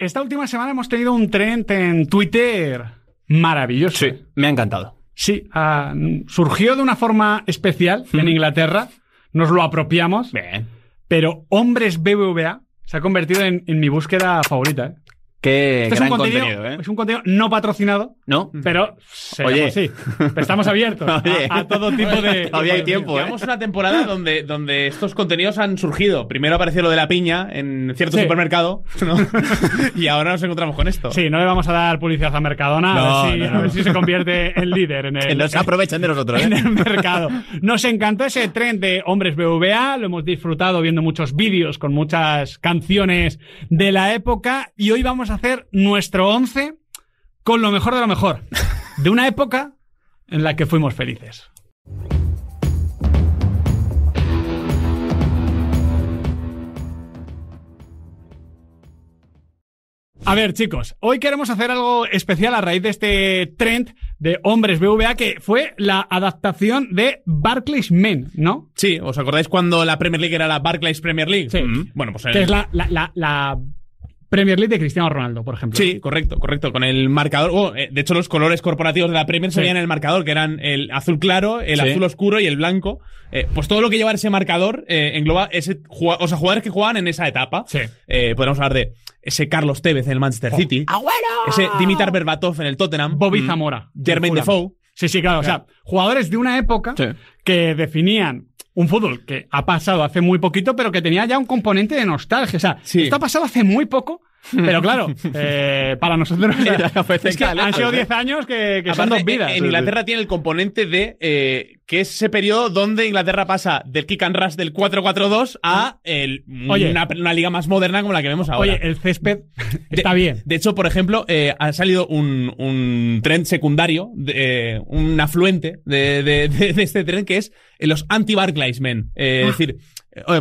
Esta última semana hemos tenido un trend en Twitter maravilloso. Sí, me ha encantado. Sí, ah, surgió de una forma especial en Inglaterra, nos lo apropiamos, pero Hombres BBVA se ha convertido en, en mi búsqueda favorita. ¿eh? Qué gran es un contenido, ¿eh? Es un contenido no patrocinado. No. Pero Oye. Estamos abiertos A, todo tipo de. Todavía hay tiempo. ¿eh? Llevamos una temporada donde, donde estos contenidos han surgido. Primero apareció lo de la piña en cierto supermercado, y ahora nos encontramos con esto. Sí, no le vamos a dar publicidad a Mercadona a, ver si, se convierte en líder en el. aprovechan de nosotros. En ¿eh? el mercado. Nos encantó ese tren de hombres BVA. Lo hemos disfrutado viendo muchos vídeos con muchas canciones de la época. Y hoy vamos hacer nuestro 11 con lo mejor de lo mejor, de una época en la que fuimos felices. A ver, chicos, hoy queremos hacer algo especial a raíz de este trend de hombres BVA que fue la adaptación de Barclays Men, ¿no? Sí, ¿os acordáis cuando la Premier League era la Barclays Premier League? Sí. Mm. Bueno, pues. es la, la Premier League de Cristiano Ronaldo, por ejemplo. Sí, correcto, correcto. Con el marcador. Oh, eh, de hecho, los colores corporativos de la Premier se veían en el marcador, que eran el azul claro, el azul oscuro y el blanco. Eh, pues todo lo que lleva ese marcador eh, engloba ese, o sea, jugadores que jugaban en esa etapa. Sí. podemos hablar de ese Carlos Tevez en el Manchester oh. City. Ese Dimitar Berbatov en el Tottenham. Bobby mm. Zamora. Germaine. Defoe. Sí, sí, claro. O sea, jugadores de una época que definían un fútbol que ha pasado hace muy poquito, pero que tenía ya un componente de nostalgia. O sea, esto ha pasado hace muy poco pero claro, eh, para nosotros han ¿eh? sido 10 años que, que son dos vidas. En Inglaterra tiene el componente de eh, que es ese periodo donde Inglaterra pasa del kick and rush del 4-4-2 a el, una, liga más moderna como la que vemos ahora. Oye, el césped está bien. De hecho, por ejemplo, ha salido un, un tren secundario, un afluente de, este tren que es los anti-Barclays es ah. decir,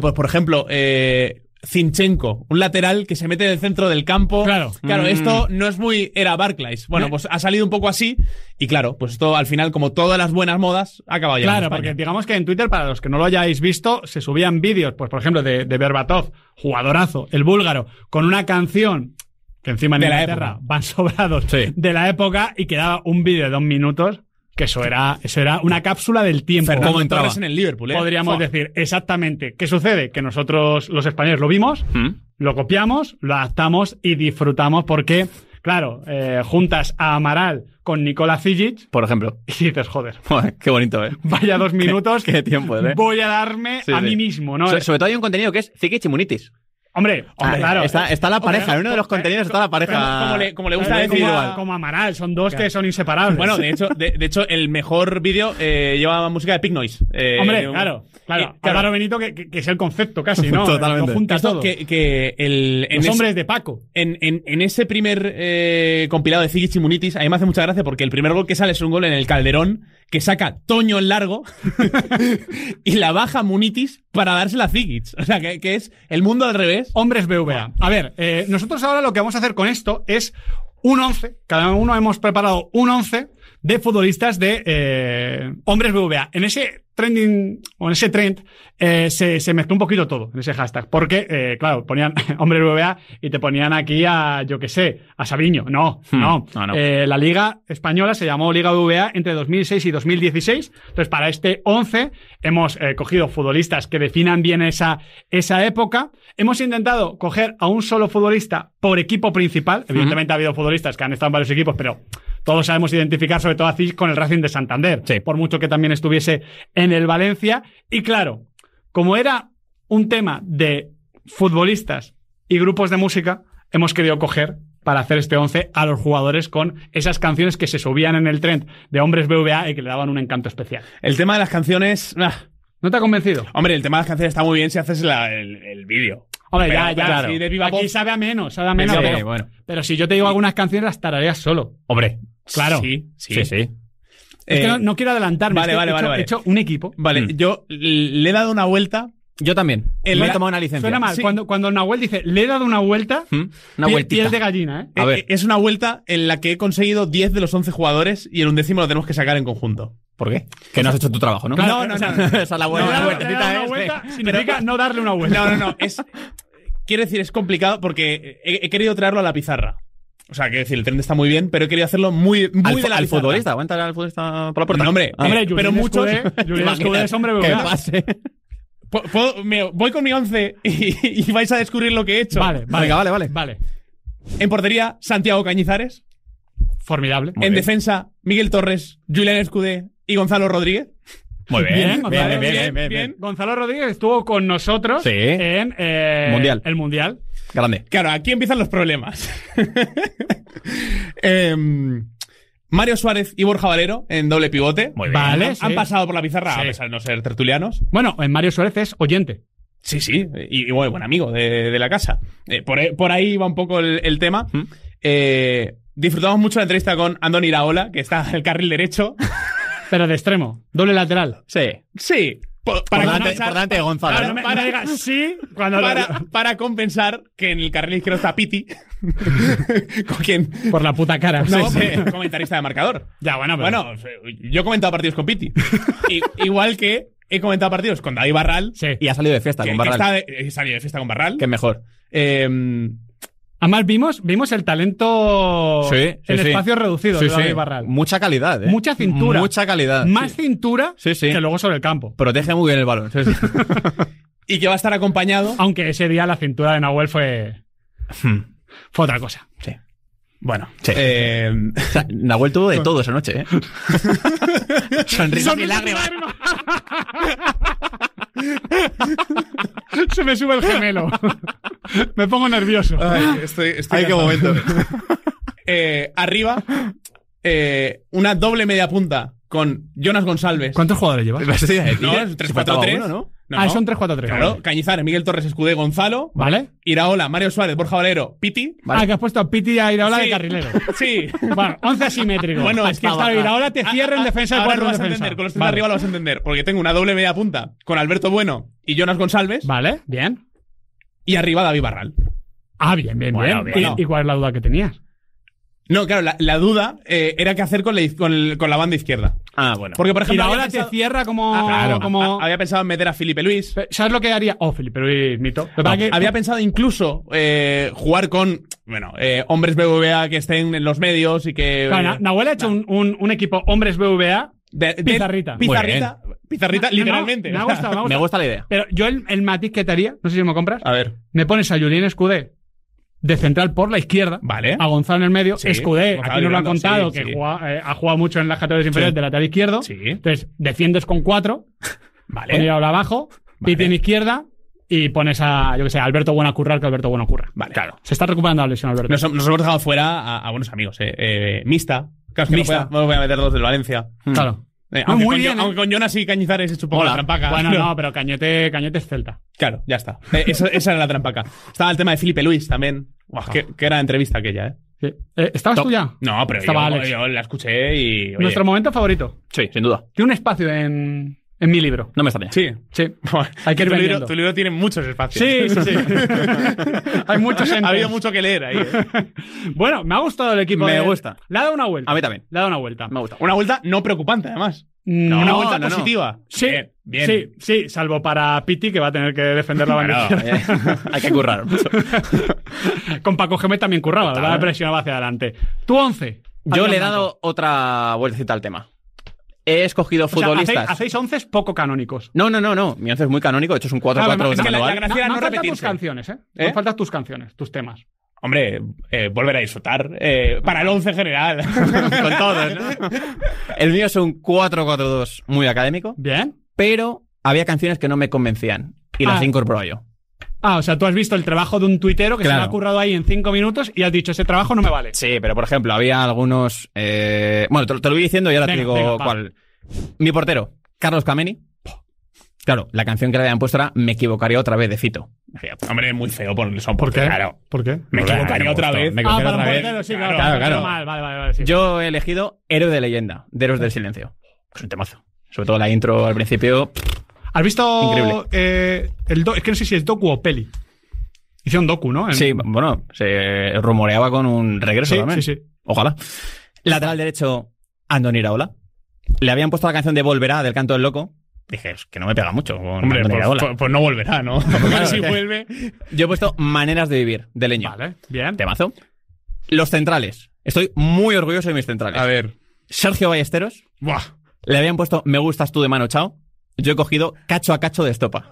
pues por ejemplo, eh, Zinchenko, un lateral que se mete en el centro del campo. Claro. Claro, mm. esto no es muy era Barclays. Bueno, pues ha salido un poco así. Y claro, pues esto al final, como todas las buenas modas, ha acabado Claro, porque digamos que en Twitter, para los que no lo hayáis visto, se subían vídeos, pues por ejemplo, de, Berbatov, jugadorazo, el búlgaro, con una canción que encima en de Inglaterra van sobrados de la época y quedaba un vídeo de dos minutos que eso era, eso era una cápsula del tiempo. como entrabas en el Liverpool, ¿eh? Podríamos decir exactamente. ¿Qué sucede? Que nosotros, los españoles, lo vimos, mm. lo copiamos, lo adaptamos y disfrutamos porque, claro, eh, juntas a Amaral con Nicola Zijic. Por ejemplo. Y dices, joder. qué bonito, ¿eh? Vaya dos minutos. qué, tiempo, ¿eh? Voy a darme a mí mismo, ¿no? sobre todo hay un contenido que es Zijic y Munitis. Hombre, ah, claro. Está, la pareja, en uno de los eh, contenidos está la pareja. Como, le, gusta decir como, Amaral, son dos que son inseparables. Bueno, de hecho, de, hecho el mejor vídeo eh, lleva música de Pink Noise. Eh, hombre, claro. Claro, claro. Benito, que, que, es el concepto casi, ¿no? Totalmente. Lo todo. Que, el, en Los hombres de Paco. En, en, en ese primer eh, compilado de Ziggy Chimunitis, a mí me hace mucha gracia porque el primer gol que sale es un gol en el Calderón, que saca Toño en Largo y la baja Munitis para darse a Zigic. O sea, que, es el mundo al revés. Hombres BVA. A ver, eh, nosotros ahora lo que vamos a hacer con esto es un 11. Cada uno hemos preparado un 11 de futbolistas de eh, hombres BVA. En ese trending, o en ese trend, eh, se, se, mezcló un poquito todo en ese hashtag. Porque, eh, claro, ponían hombre VBA y te ponían aquí a, yo qué sé, a Sabiño. Hmm. No, no. Eh, la Liga Española se llamó Liga BBA entre 2006 y 2016. Entonces, para este 11 hemos cogido futbolistas que definan bien esa, esa época. Hemos intentado coger a un solo futbolista por equipo principal. Evidentemente ha habido futbolistas que han estado en varios equipos, pero todos sabemos identificar sobre todo a Cis con el Racing de Santander, sí. por mucho que también estuviese en el Valencia. Y claro, como era un tema de futbolistas y grupos de música, hemos querido coger para hacer este 11 a los jugadores con esas canciones que se subían en el trend de hombres BVA y que le daban un encanto especial. El tema de las canciones... ¿No te ha convencido? Hombre, el tema de las canciones está muy bien si haces el, vídeo. Hombre, ya, ya. Claro. de Viva Aquí sabe a menos, sabe a menos. pero, pero si yo te digo algunas canciones, las tarareas solo. Hombre, Claro. Sí, sí. Es que no, eh, quiero adelantarme. Vale, vale, hecho, vale, hecho un equipo. Vale, mm. yo le he dado una vuelta yo también. Eh, me he tomado una licencia. Suena mal. Cuando, Nahuel dice, le he dado una vuelta, hmm. una piel, de gallina, ¿eh? A Es una vuelta en la que he conseguido 10 de los 11 jugadores y en un décimo lo tenemos que sacar en conjunto. ¿Por qué? Que no has hecho tu trabajo, ¿no? no, no, no. Esa la vuelta, vuelta significa no darle una vuelta. No, no, no. quiere decir, es complicado porque he querido traerlo a la pizarra. O sea, quiero decir, el tren está muy bien, pero he querido hacerlo muy, muy de al futbolista. Aguanta al futbolista por la puerta. No, hombre, ah. eh, hombre pero muchos. hombre, que pase. voy con mi once y, vais a descubrir lo que he hecho. Vale, vale, vale, vale. En portería, Santiago Cañizares. Formidable. en defensa, Miguel Torres, Julián Escudé y Gonzalo Rodríguez. Muy bien, bien, Gonzalo, bien, bien, Gonzalo Rodríguez estuvo con nosotros en eh, el Mundial. Grande. Claro, aquí empiezan los problemas. Em, Mario Suárez y Borja Valero en doble pivote. Muy bien. Han pasado por la pizarra, a pesar de no ser tertulianos. Bueno, en eh, Mario Suárez es oyente. Sí, sí, y, bueno, buen amigo de, la casa. Eh, eh, por, ahí va un poco el, tema. Mm. disfrutamos mucho la entrevista con Andoni Iraola, que está en el carril derecho. Pero de extremo, doble lateral. Sí, sí, para cuando compensar que en el carril izquierdo está Piti. con quien, por la puta cara. No, comentarista de marcador. Ya, bueno, Bueno, yo he comentado partidos con Piti. igual que he comentado partidos con David Barral. Y ha salido de fiesta con Barral. Que salido de fiesta con Barral. mejor. Em, Además, vimos, vimos el talento sí, espacio en de David Barral. Mucha calidad, ¿eh? Mucha cintura. Mucha calidad. Más cintura que luego sobre el campo. Protege muy bien el balón. y que va a estar acompañado. Aunque ese día la cintura de Nahuel fue. Hmm. fue otra cosa. Sí. Bueno, eh, Nahuel tuvo de todo esa noche, ¿eh? Se me sube el gemelo. me pongo nervioso. Ay, estoy, qué momento. Eh, arriba, eh, una doble media punta con Jonas González. ¿Cuántos jugadores llevas? No, 3-4-3. 3 ah, son 3-4-3. Claro, Cañizares, Miguel Torres, Escudé, Gonzalo. Vale. Iraola, Mario Suárez, Borja Valero, Piti. Ah, que has puesto a Piti y a Iraola de carrilero. Sí. Bueno, 11 asimétricos. Bueno, es que está Iraola te cierra el defensa. Ahora lo vas a entender, con los tres de arriba lo vas a entender. Porque tengo una doble media punta con Alberto Bueno y Jonas González. Vale, bien. Y arriba David Barral. Ah, bien, bien, bien. ¿Y, cuál es la duda que tenías? No, claro, la, duda eh, era qué hacer con la banda izquierda. Ah, bueno. Porque, por ejemplo. ahora te cierra como. Ah, claro. Ah, ah, había pensado en meter a Felipe Luis. ¿Sabes lo que haría? Oh, Felipe Luis, mito. Había pensado incluso eh, jugar con. Bueno, eh, hombres BVA que estén en los medios y que. Claro, eh, ha hecho un, un, equipo hombres BVA de, pizarrita. Pizarrita, pizarrita literalmente. me, ha gustado, me, me gusta la idea. Pero yo el, el matiz que te haría, no sé si me compras. A ver. Me pones a Julien Escudé de central por la izquierda, vale. a Gonzalo en el medio, Escudé, aquí nos lo han contado, que eh, ha jugado mucho en las categorías inferiores de lateral izquierdo, entonces defiendes con cuatro, vale. pones abajo, en izquierda, y pones a, yo que sé, Alberto Bueno a currar que Alberto Bueno curra. Vale. Claro. Se está recuperando la lesión, Alberto. Nos, hemos dejado fuera a, buenos amigos, eh. Eh, mista. Claro, mista. No, voy a meter dos del Valencia. Claro. Eh, eh. aunque, con, Jonas y Cañizares es un poco la trampaca. Bueno, no, pero Cañete, es celta. Claro, ya está. Eh, esa, era la trampaca. Estaba el tema de Felipe Luis también. que qué, gran entrevista aquella, ¿eh? Sí. ¿Estabas tú ya? No, pero Estaba yo, Alex. la escuché y. Nuestro momento favorito. Sí, sin duda. Tiene un espacio en, en mi libro. No me bien. Sí, sí. Hay que ir tu, libro, tu, libro, tiene muchos espacios. Sí, sí, sí. Hay muchos Ha habido mucho que leer ahí. ¿eh? bueno, me ha gustado el equipo. Me gusta. Le ha dado una vuelta. A mí también. Le ha dado una vuelta. Me gusta. Una vuelta no preocupante, además. una vuelta positiva. Sí, sí, sí, salvo para Piti que va a tener que defender la bandera eh, Hay que currar Con Paco Gemet también curraba, ¿verdad? Presionaba hacia adelante. Tu 11. Yo le he dado otra vueltecita al tema he escogido futbolistas. hacéis, hacéis, poco canónicos. No, no, no, no. Mi once es muy canónico. De hecho, es un 4-4 2 ah, que la, gracia no, no, faltan tus canciones, ¿eh? ¿eh? No faltan tus canciones, tus temas. Hombre, eh, volver a disfrutar. Eh, para el once general. Con todos, ¿no? El mío es un 4-4-2 muy académico. Bien. Pero había canciones que no me convencían. Y las ah. incorporo yo. Ah, o sea, tú has visto el trabajo de un tuitero que se ha currado ahí en cinco minutos y has dicho, ese trabajo no me vale. Sí, pero por ejemplo, había algunos. Eh, bueno, te, lo voy diciendo y ahora te digo cuál. Mi portero, Carlos Cameni. Claro, la canción que le habían puesto era Me equivocaría otra vez de Fito. Hombre, muy feo por el son. ¿Por qué? Claro. ¿Por qué? Me equivocaría otra vez. ah, otra vez. sí, claro, claro. Yo he elegido Héroe de leyenda, de Héroes del Silencio. Es un temazo. Sobre todo la intro al principio. ¿Has visto eh, el es que no sé si es docu o peli? Hicieron docu, ¿no? Sí, bueno, se rumoreaba con un regreso también. Sí, sí. Ojalá. Lateral derecho, Andoni Iraola. Le habían puesto la canción de Volverá del Canto del Loco. Dije, es que no me pega mucho. Pues, pues, pues, no volverá, ¿no? Pues si eh, vuelve. Yo he puesto Maneras de Vivir, de Leño. Vale, bien. Temazo. Los centrales. Estoy muy orgulloso de mis centrales. A ver. Sergio Ballesteros. Buah. Le habían puesto Me gustas tú de mano, chao. Yo he cogido cacho a cacho de estopa.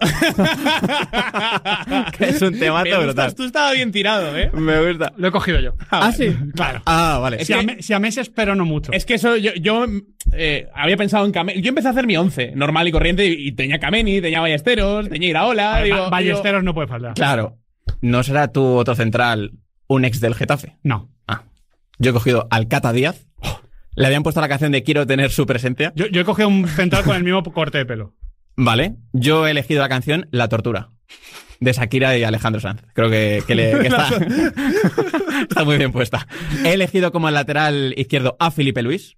es un temato brutal. Tú estabas bien tirado, ¿eh? Me gusta. Lo he cogido yo. Ah, ¿Ah sí. Claro. Ah, vale. si, a meses, pero no mucho. Es que eso, yo, yo eh, había pensado en Yo empecé a hacer mi once, normal y corriente, y, tenía Kameni, tenía Ballesteros, tenía Iraola. ballesteros no puede faltar. Claro. ¿No será tu otro central un ex del Getafe? No. Ah. Yo he cogido Alcata Díaz. Le habían puesto la canción de Quiero tener su presencia. Yo, he cogido un central con el mismo corte de pelo. Vale. Yo he elegido la canción La Tortura de Shakira y Alejandro Sanz. Creo que, está, muy bien puesta. He elegido como lateral izquierdo a Felipe Luis.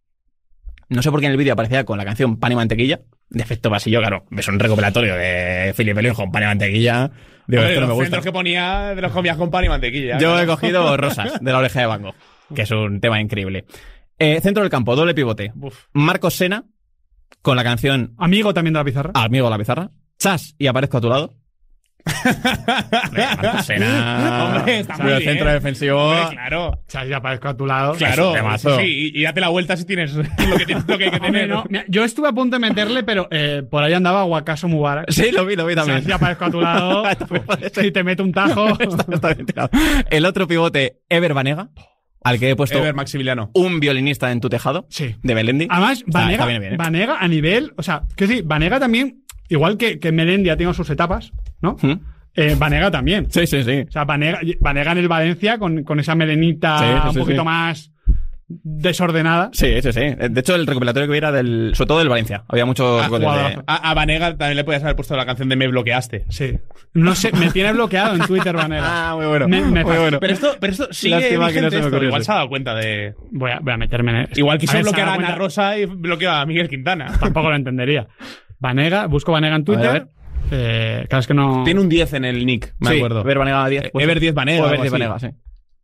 No sé por qué en el vídeo aparecía con la canción Pan y Mantequilla. De efecto pasillo, claro. Es un recopilatorio de Felipe Luis con pan y mantequilla. Digo, no me gusta. que ponía de los comías con pan y mantequilla. Yo ¿eh? he cogido Rosas, de la oreja de Bango, que es un tema increíble. Eh, centro del campo, doble pivote. Marcos Sena, con la canción. Amigo también de la pizarra. Amigo de la pizarra. Chas, y aparezco a tu lado. Marcos Sena. Hombre, está centro defensivo. claro. Chas, y aparezco a tu lado. Claro. Sí, y, date la vuelta si tienes lo que, tienes, lo que hay que tener. no. yo estuve a punto de meterle, pero eh, por ahí andaba Guacaso Mubarak. Sí, lo vi, lo vi también. Chas, y aparezco a tu lado. si te meto un tajo. Está, bien tirado. El otro pivote, Ever Banega al que he puesto Maximiliano. un violinista en tu tejado de Melendi. Además, ¿eh? Vanega, a nivel, o sea, que sí, Vanega también, igual que, que Melendi ha tenido sus etapas, ¿no? ¿Mm? Eh, Vanega también. Sí, sí, sí. O sea, Vanega, en el Valencia con, esa melenita un poquito más desordenada. Sí, sí, sí. Eh, de hecho, el recopilatorio que hubiera del, sobre todo del Valencia. Había mucho ah, a, Vanega también le podías haber puesto la canción de Me bloqueaste. Sí. No sé, me tiene bloqueado en Twitter Vanega. Ah, muy bueno. muy bueno. Pero esto, pero esto sigue que Igual se ha dado cuenta de... Voy a, meterme en Igual quiso bloquear a Ana Rosa y bloquear a Miguel Quintana. Tampoco lo entendería. Vanega, busco Vanega en Twitter. Eh, claro, es que no... Tiene un 10 en el nick, me acuerdo. acuerdo. Ever Vanega 10. Pues Vanega Ever 10 Vanega. Ever 10 Vanega, sí.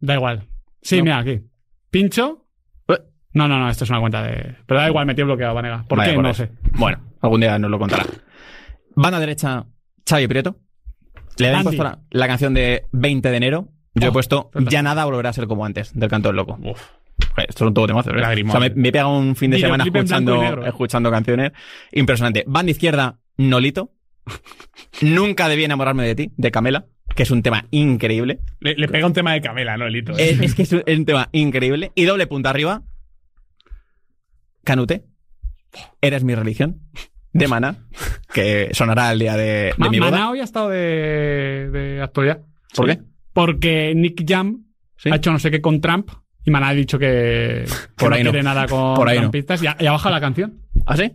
Da igual. Sí, mira, aquí. Pincho, no, no, no, esto es una cuenta de. Pero da igual, me tiene bloqueado, Vanega. ¿Por qué? no sé. Bueno, algún día nos lo contará. Banda derecha, Xavi Prieto. Le habéis puesto la, canción de 20 de enero. Yo he oh, puesto Ya nada volverá a ser como antes, del canto loco. Uf. Esto son todo temas. ¿eh? O sea, me, me, he pegado un fin de semana escuchando, canciones. Impresionante. Banda izquierda, Nolito. Nunca debí enamorarme de ti, de Camela, que es un tema increíble. Le, pega un tema de Camela, Nolito. ¿eh? Es, que es un tema increíble. Y doble punta arriba, Canute, eres mi religión, de Mana, que sonará el día de, de mi boda. Mana hoy ha estado de, actualidad. ¿Por qué? Porque Nick Jam ha hecho no sé qué con Trump y Maná ha dicho que, Por ahí no quiere nada con Trumpistas y, ha, bajado la canción. ¿Ah, sí?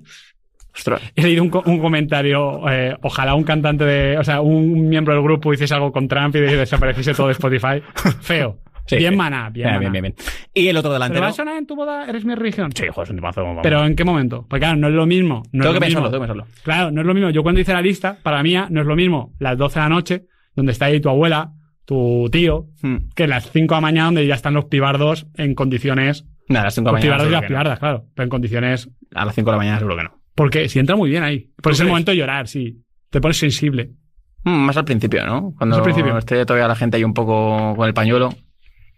Ostras. He leído un, comentario, eh, ojalá un cantante de, o sea, un miembro del grupo hiciese algo con Trump y desapareciese todo de Spotify. Feo bien maná, bien, eh, maná. bien, bien, Y el otro delantero. ¿Te va a sonar en tu boda? ¿Eres mi religión? Sí, joder, es un tipazo. Vamos. Pero ¿en qué momento? Porque claro, no es lo mismo. No tengo que pensarlo, tengo que pensarlo. Claro, no es lo mismo. Yo cuando hice la lista, para mí no es lo mismo las 12 de la noche, donde está ahí tu abuela, tu tío, hmm. que las 5 de la mañana, donde ya están los pibardos en condiciones. Nada, las 5 de la mañana. Los pibardos y las pibardas, claro. Pero en condiciones. A las 5 de la mañana seguro que no. Porque si entra muy bien ahí. Por es el momento de llorar, sí. Te pones sensible. Hmm, más al principio, ¿no? Cuando al principio. esté todavía la gente ahí un poco con el pañuelo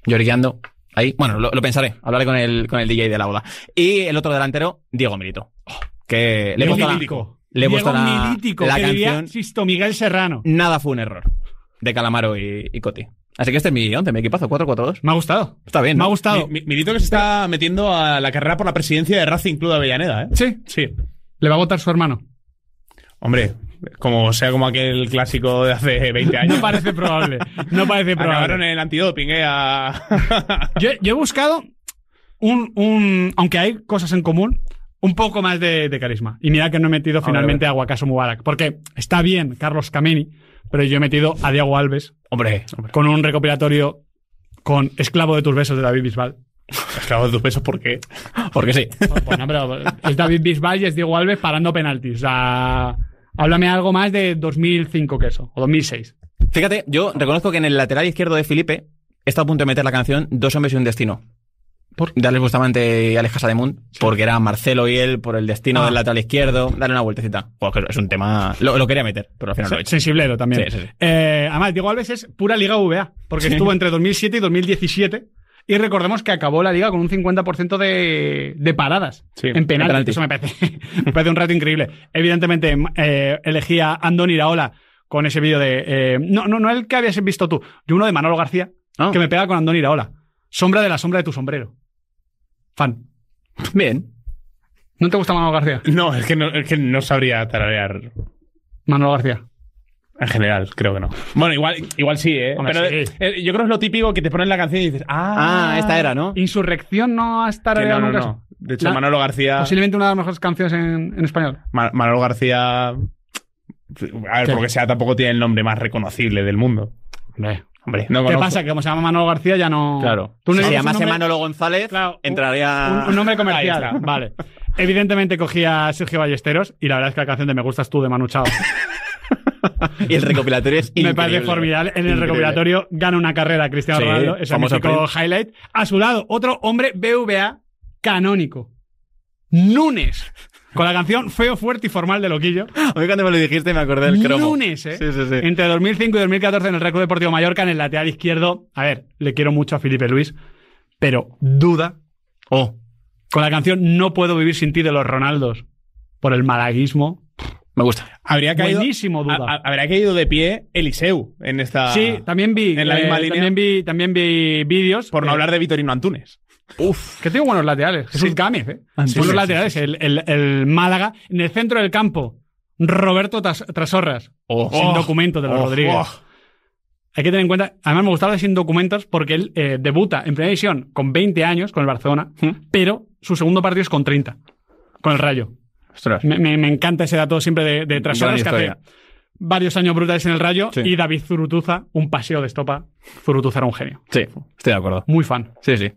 lloriqueando. Ahí, bueno, lo, pensaré. Hablaré con el, con el DJ de la boda. Y el otro delantero, Diego Milito. Oh, que le gusta la Milítico. le la, la canción. Sisto Miguel Serrano. Nada fue un error. De Calamaro y, Coti. Así que este es mi once, mi equipazo, 4-4-2. Me ha gustado. Está bien. Me ha gustado. Milito que se está metiendo a la carrera por la presidencia de Racing Club Avellaneda, ¿eh? Sí. Sí. Le va a votar su hermano. Hombre, como sea como aquel clásico de hace 20 años. No parece probable. No parece probable. Acabaron el antidoping, ¿eh? A... yo, he buscado un, un. Aunque hay cosas en común, un poco más de, carisma. Y mira que no he metido ah, finalmente a Wakaso Mubarak. Porque está bien Carlos Cameni, pero yo he metido a Diego Alves. Hombre, Con un recopilatorio con Esclavo de tus besos de David Bisbal. Esclavo de tus besos, ¿por qué? Porque sí. Pues, pues, pero es David Bisbal y es Diego Alves parando penaltis. O sea, Háblame algo más de 2005 que eso, o 2006. Fíjate, yo reconozco que en el lateral izquierdo de Felipe está a punto de meter la canción Dos hombres y un destino. ¿Por? darle justamente a Alex porque era Marcelo y él por el destino ah. del lateral izquierdo. darle una vueltecita. Pues es un tema. Lo, quería meter, pero al final lo he hecho. Sensiblero también. Eh, además, Diego Alves es pura Liga VA, porque estuvo entre 2007 y 2017 y recordemos que acabó la liga con un 50% de, de paradas en penalti. Eso me parece, me parece un rato increíble. Evidentemente, elegía eh, elegí a Andoni Iraola con ese vídeo de. Eh, no, no, no el que habías visto tú, yo uno de Manolo García, ah. que me pega con Andoni Iraola. Sombra de la sombra de tu sombrero. Fan. Bien. ¿No te gusta Manolo García? No, es que no, es que no sabría tararear. Manolo García. En general, creo que no. Bueno, igual, igual sí, ¿eh? Pero eh, yo creo que es lo típico que te ponen la canción y dices, ah, ah esta era, ¿no? Insurrección no ha estado no, no, no. De hecho, Manolo García. Posiblemente una de las mejores canciones en, español. Manolo García. A ver, porque sea, tampoco tiene el nombre más reconocible del mundo. Hombre. Hombre, no ¿Qué pasa? Que como se llama Manolo García ya no. Claro. ¿Tú no si llamase Manolo González, entraría. Un, nombre comercial. vale. Evidentemente cogía Sergio Ballesteros y la verdad es que la canción de Me Gustas tú de Manu Chao. y el recopilatorio es increíble. Me parece formidable. En el recopilatorio gana una carrera Cristiano Ronaldo. Es el highlight. A su lado, otro hombre BVA canónico. Nunes. Con la canción Feo, Fuerte y Formal de Loquillo. A cuando me lo dijiste me acordé del cromo. Lunes, ¿eh? Sí, sí, sí. Entre 2005 y 2014 en el Récord Deportivo Mallorca, en el lateral izquierdo. A ver, le quiero mucho a Felipe Luis, pero duda. Oh. Con la canción No puedo vivir sin ti de los Ronaldos. Por el malaguismo me gusta. Habría caído, Buenísimo duda. habría caído de pie Eliseu en esta. Sí, también vi. Eh, también vi, también vídeos. Por no hablar de Vitorino Antunes. Uf. Que tengo buenos laterales. Jesús eh. ah, sí. Gámez, buenos laterales. el, Málaga. En el centro del campo, Roberto Trasorras. Oh. sin oh. documento de los oh. Rodríguez. Hay que tener en cuenta, además me gustaba de sin documentos porque él eh, debuta en primera división con 20 años con el Barcelona, hmm. pero su segundo partido es con 30, con el Rayo. Me, encanta ese dato siempre de, de tras horas que varios años brutales en el Rayo y David Zurutuza, un paseo de estopa. Zurutuza era un genio. Sí, estoy de acuerdo. Muy fan. Sí, sí.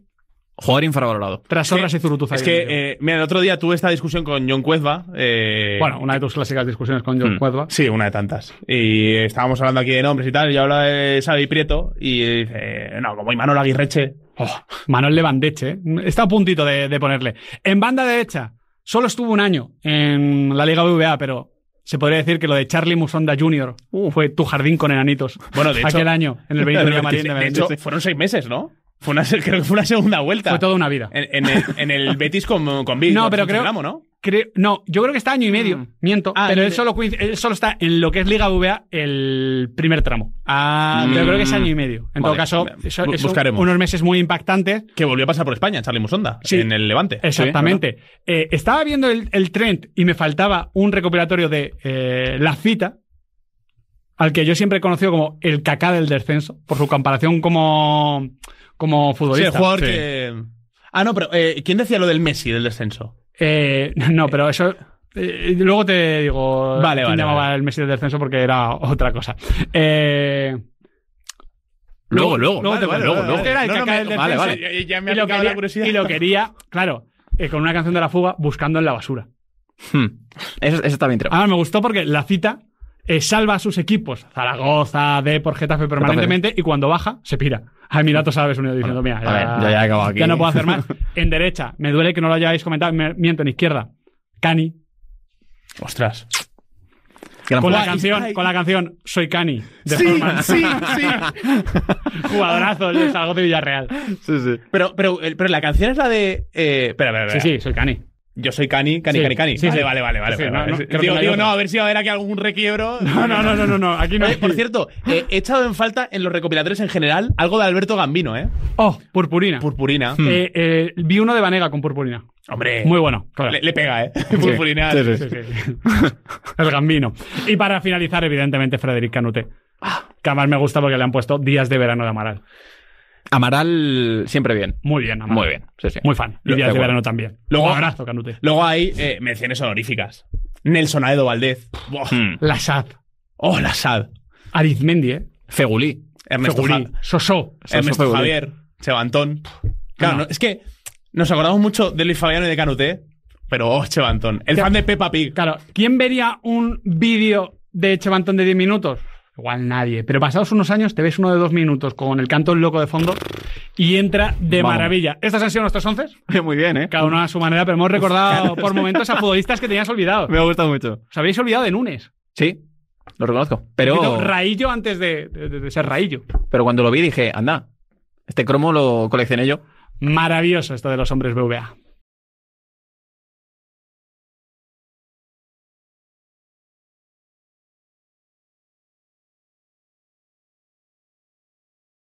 Jugador infravalorado. Tras y Zurutuza. Es que, eh, mira, el otro día tuve esta discusión con John Cueva eh, bueno, una de tus clásicas discusiones con John hmm. Cueva Sí, una de tantas. Y estábamos hablando aquí de nombres y tal, y yo hablaba de Xavi Prieto, y dice, no, como Manuel Aguirreche. Oh, Manuel Levandeche. ¿eh? Está a puntito de ponerle. En banda derecha, Solo estuvo un año en la Liga BVA, pero se podría decir que lo de Charlie Musonda Jr. fue tu jardín con enanitos. Bueno, de aquel año, en el 20 de, de hecho, fueron seis meses, ¿no? una, creo que fue una segunda vuelta. Fue toda una vida. En, el, Betis con, con No, pero creo. ¿no? yo creo que está año y medio. Mm. Miento. Ah, pero él solo, está en lo que es Liga VA el primer tramo. Ah, creo que es mm. año y medio. En todo caso, eso, unos meses muy impactantes. Que volvió a pasar por España, Charlie Musonda, en el Levante. Exactamente. Eh, estaba viendo el, el trend y me faltaba un recuperatorio de eh, La Cita, al que yo siempre he conocido como el cacá del descenso, por su comparación como como futbolista. Sí, el jugador que. Ah, no, pero eh, ¿quién decía lo del Messi del descenso? Eh, no, pero eso. Eh, luego te digo. Vale, quién llamaba el Messi del descenso porque era otra cosa. Eh. Luego, luego. Luego, vale, vale, luego, este era el vale, vale. Y, ya me lo quería, curiosidad. y lo quería, claro, eh, con una canción de la fuga, buscando en la basura. Hmm. Eso, eso, está bien. Ah, me gustó porque la cita eh, salva a sus equipos, Zaragoza, Depor, Getafe permanentemente, y cuando baja, se pira. A Emiratos Árabes unido diciendo, mira, ya, he acabado aquí. ya no puedo hacer más. en derecha, me duele que no lo hayáis comentado, miento, en izquierda, Cani. Ostras. con la, canción, con la canción Soy Cani. sí, sí, sí. Jugadorazo de Zaragoza y Villarreal. Sí, sí. Pero, pero, pero la canción es la de. Espera, eh, espera, espera. Sí, sí, soy Cani. Yo soy Cani, Cani, Cani, Cani. Sí, vale, vale, vale, digo, no, a ver si va a haber aquí algún requiebro. No, no, no, no, no, no aquí no. por cierto, eh, he echado en falta en los recopiladores en general algo de Alberto Gambino, ¿eh? Oh, purpurina. Purpurina. Eh, mm. eh, vi uno de Vanega con purpurina. Hombre. Muy bueno. Le, pega, ¿eh? Purpurina. El Gambino. Y para finalizar, evidentemente, Frederic Canute. Ah. Que además me gusta porque le han puesto Días de Verano de Amaral. Amaral siempre bien. Muy bien, Amaral. Muy bien, sí, Muy fan. Y de verano también. Luego, Un abrazo, Canute. Luego hay eh, menciones honoríficas. Nelson Aedo Valdez. Hmm. La SAD. Oh, la SAD. Arizmendi, ¿eh? Fegulí. Ernesto Fegulí. Sosó. Ernesto Javier. Chevantón. Claro, es que nos acordamos mucho de Luis Fabiano y de Canute, pero oh, Chevantón. El fan de Peppa Pig. Claro, ¿quién vería un vídeo de Chevantón de 10 minutos? Igual nadie. Pero pasados unos años te ves uno de dos minutos con el canto loco de fondo y entra de maravilla. Estas han sido nuestros once. Muy bien, ¿eh? Cada uno a su manera, pero hemos recordado por momentos a futbolistas que tenías olvidado. Me ha gustado mucho. Os habéis olvidado de Nunes. Sí, lo reconozco. Pero... Raillo antes de, de, ser Raillo. Pero cuando lo vi dije, anda, este cromo lo coleccioné yo. Maravilloso esto de los hombres BVA.